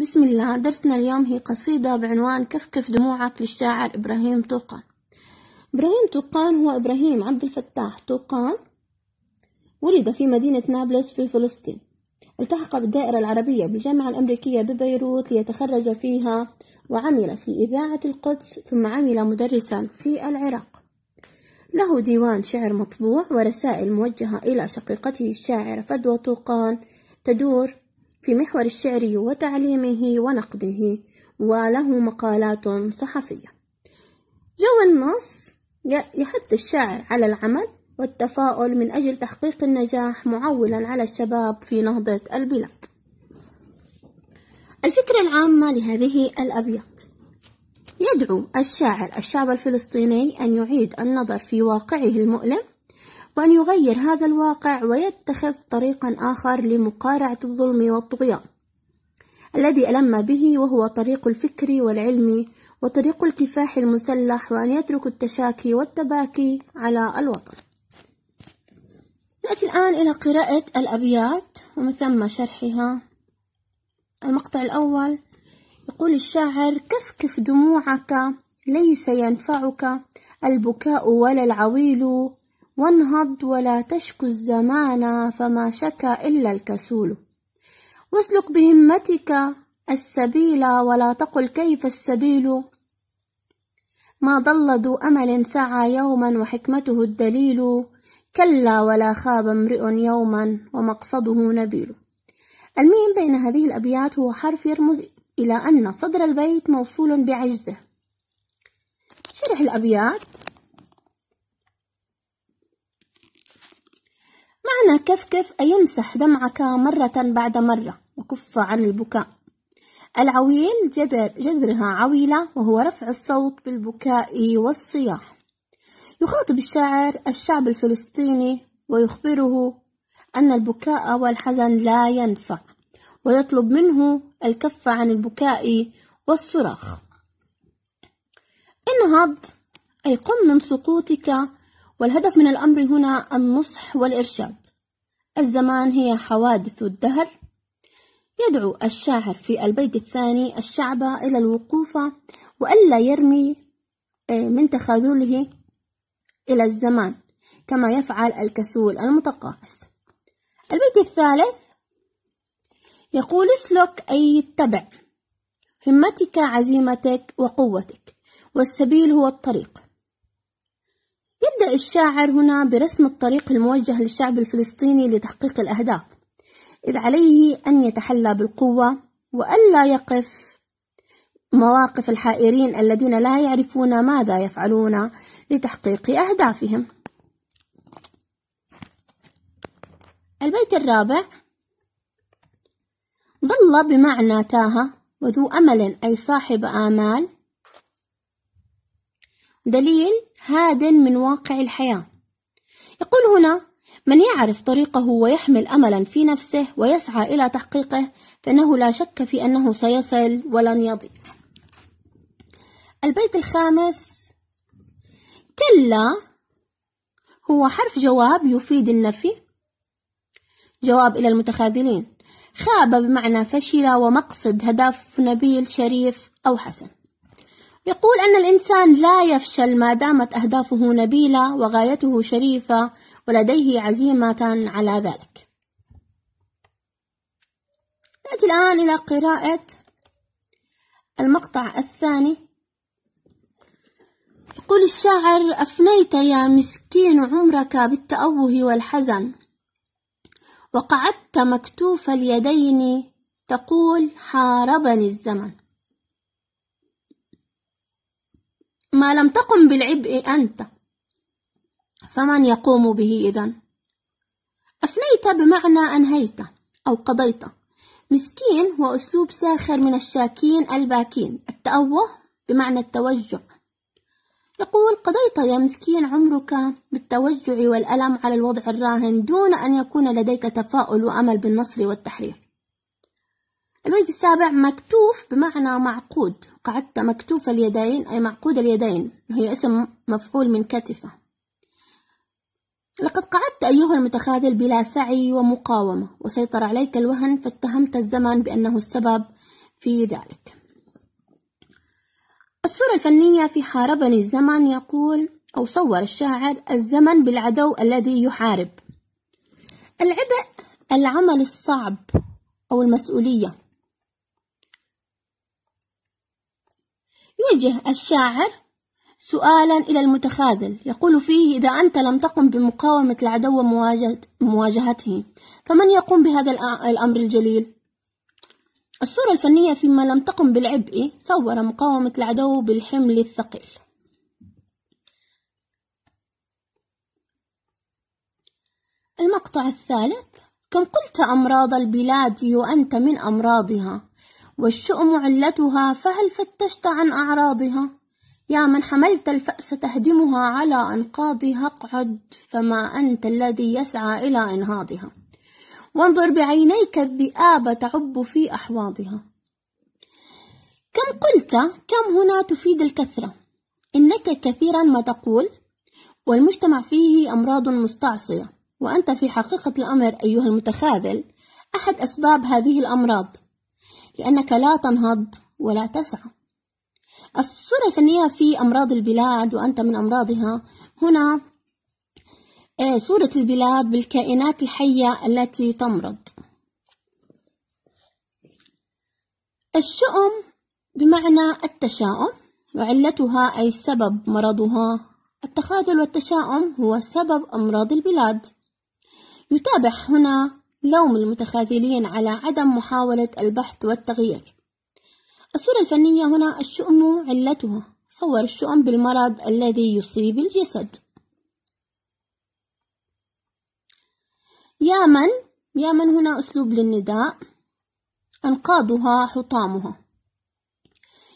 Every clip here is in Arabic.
بسم الله درسنا اليوم هي قصيدة بعنوان كفكف دموعك للشاعر إبراهيم توقان إبراهيم توقان هو إبراهيم عبد الفتاح توقان ولد في مدينة نابلس في فلسطين التحق بالدائرة العربية بالجامعة الأمريكية ببيروت ليتخرج فيها وعمل في إذاعة القدس ثم عمل مدرسا في العراق له ديوان شعر مطبوع ورسائل موجهة إلى شقيقته الشاعرة فدوى توقان تدور في محور الشعر وتعليمه ونقده وله مقالات صحفية جو النص يحث الشاعر على العمل والتفاؤل من أجل تحقيق النجاح معولا على الشباب في نهضة البلاد الفكرة العامة لهذه الأبيات يدعو الشاعر الشعب الفلسطيني أن يعيد النظر في واقعه المؤلم وأن يغير هذا الواقع ويتخذ طريقا آخر لمقارعة الظلم والطغيان الذي ألم به وهو طريق الفكر والعلم وطريق الكفاح المسلح وأن يترك التشاكي والتباكي على الوطن نأتي الآن إلى قراءة الأبيات ومن ثم شرحها المقطع الأول يقول الشاعر كفكف دموعك ليس ينفعك البكاء ولا العويل وانهض ولا تشكو الزمان فما شكا إلا الكسول واسلك بهمتك السبيل ولا تقل كيف السبيل ما ضل ذو أمل سعى يوما وحكمته الدليل كلا ولا خاب امرئ يوما ومقصده نبيل الميم بين هذه الأبيات هو حرف يرمز إلى أن صدر البيت موصول بعجزه شرح الأبيات معنى كفكف أي يمسح دمعك مرة بعد مرة وكف عن البكاء العويل جذر جذرها عويلة وهو رفع الصوت بالبكاء والصياح يخاطب الشاعر الشعب الفلسطيني ويخبره أن البكاء والحزن لا ينفع ويطلب منه الكف عن البكاء والصراخ انهض أي قم من سقوطك والهدف من الأمر هنا النصح والإرشاد الزمان هي حوادث الدهر يدعو الشاعر في البيت الثاني الشعب إلى الوقوف وألا يرمي آه، من تخاذله إلى الزمان كما يفعل الكسول المتقاعس البيت الثالث يقول اسلك أي اتبع همتك عزيمتك وقوتك والسبيل هو الطريق يبدأ الشاعر هنا برسم الطريق الموجه للشعب الفلسطيني لتحقيق الأهداف إذ عليه أن يتحلى بالقوة وألا يقف مواقف الحائرين الذين لا يعرفون ماذا يفعلون لتحقيق أهدافهم البيت الرابع ظل بمعنى تاه وذو أمل أي صاحب آمال دليل هاد من واقع الحياة يقول هنا من يعرف طريقه ويحمل أملا في نفسه ويسعى إلى تحقيقه فإنه لا شك في أنه سيصل ولن يضيع البيت الخامس كلا هو حرف جواب يفيد النفي جواب إلى المتخاذلين خاب بمعنى فشل ومقصد هدف نبيل شريف أو حسن يقول أن الإنسان لا يفشل ما دامت أهدافه نبيلة وغايته شريفة ولديه عزيمة على ذلك. نأتي الآن إلى قراءة المقطع الثاني يقول الشاعر أفنيت يا مسكين عمرك بالتأوه والحزن وقعدت مكتوف اليدين تقول حاربني الزمن ما لم تقم بالعبء أنت فمن يقوم به إذا؟ أفنيت بمعنى أنهيت أو قضيت مسكين هو أسلوب ساخر من الشاكين الباكين التأوه بمعنى التوجع يقول قضيت يا مسكين عمرك بالتوجع والألم على الوضع الراهن دون أن يكون لديك تفاؤل وأمل بالنصر والتحرير الوجه السابع مكتوف بمعنى معقود قعدت مكتوف اليدين أي معقود اليدين وهي اسم مفعول من كتفة لقد قعدت أيها المتخاذل بلا سعي ومقاومة وسيطر عليك الوهن فاتهمت الزمن بأنه السبب في ذلك الصورة الفنية في حاربني الزمن يقول أو صور الشاعر الزمن بالعدو الذي يحارب العبء العمل الصعب أو المسؤولية يوجه الشاعر سؤالا إلى المتخاذل يقول فيه إذا أنت لم تقم بمقاومة العدو ومواجهته فمن يقوم بهذا الأمر الجليل؟ الصورة الفنية فيما لم تقم بالعبء صور مقاومة العدو بالحمل الثقيل المقطع الثالث كم قلت أمراض البلاد وأنت من أمراضها والشؤم علتها فهل فتشت عن أعراضها يا من حملت الفأس تهدمها على أنقاضها اقعد فما أنت الذي يسعى إلى إنهاضها وانظر بعينيك الذئاب تعب في أحواضها كم قلت كم هنا تفيد الكثرة إنك كثيرا ما تقول والمجتمع فيه أمراض مستعصية وأنت في حقيقة الأمر أيها المتخاذل أحد أسباب هذه الأمراض لأنك لا تنهض ولا تسعى الصورة الفنية في أمراض البلاد وأنت من أمراضها هنا آه، صورة البلاد بالكائنات الحية التي تمرض الشؤم بمعنى التشاؤم وعلتها أي سبب مرضها التخاذل والتشاؤم هو سبب أمراض البلاد يتابع هنا لوم المتخاذلين على عدم محاولة البحث والتغيير الصورة الفنية هنا الشؤم علته صور الشؤم بالمرض الذي يصيب الجسد يا من يا من هنا أسلوب للنداء أنقاضها حطامها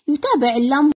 يتابع اللام